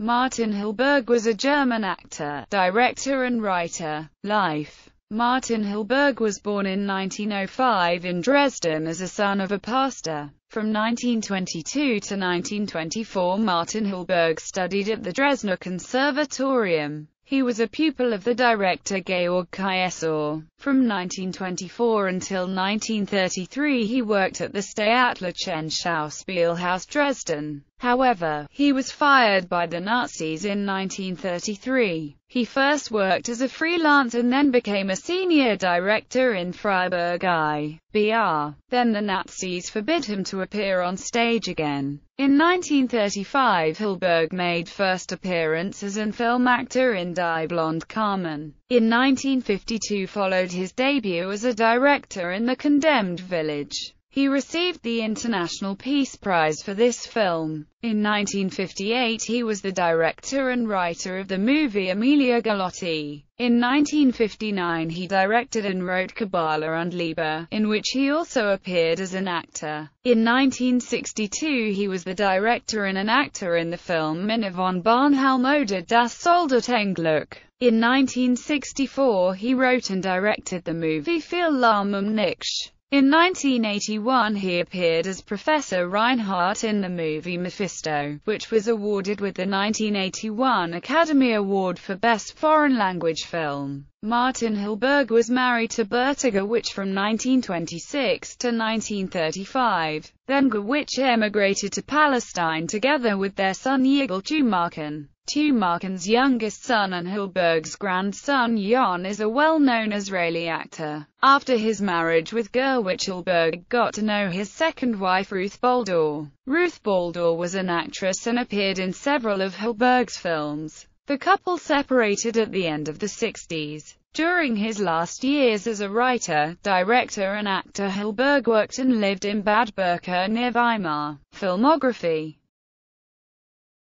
Martin Hilberg was a German actor, director and writer. Life Martin Hilberg was born in 1905 in Dresden as a son of a pastor. From 1922 to 1924 Martin Hilberg studied at the Dresdner Conservatorium. He was a pupil of the director Georg Kiesor. From 1924 until 1933 he worked at the Staatliche Schauspielhaus Dresden. However, he was fired by the Nazis in 1933. He first worked as a freelance and then became a senior director in Freiburg I. B. R. Then the Nazis forbid him to appear on stage again. In 1935 Hilberg made first appearance as a film actor in Die Blonde Carmen. In 1952 followed his debut as a director in The Condemned Village. He received the International Peace Prize for this film. In 1958 he was the director and writer of the movie Amelia Galotti. In 1959 he directed and wrote Kabbalah and Lieber, in which he also appeared as an actor. In 1962 he was the director and an actor in the film Minna von Barnhelm oder das Soldatenglück. In 1964 he wrote and directed the movie Viel Lahm um Nichts. In 1981 he appeared as Professor Reinhardt in the movie Mephisto, which was awarded with the 1981 Academy Award for Best Foreign Language Film. Martin Hilberg was married to Bertiga which from 1926 to 1935. Then Gewich emigrated to Palestine together with their son Yigal Jumarkin. Tumarkin's youngest son and Hilberg's grandson Jan is a well-known Israeli actor. After his marriage with Gerwich Hilberg got to know his second wife Ruth Baldor. Ruth Baldor was an actress and appeared in several of Hilberg's films. The couple separated at the end of the 60s. During his last years as a writer, director and actor Hilberg worked and lived in Bad Berka near Weimar. Filmography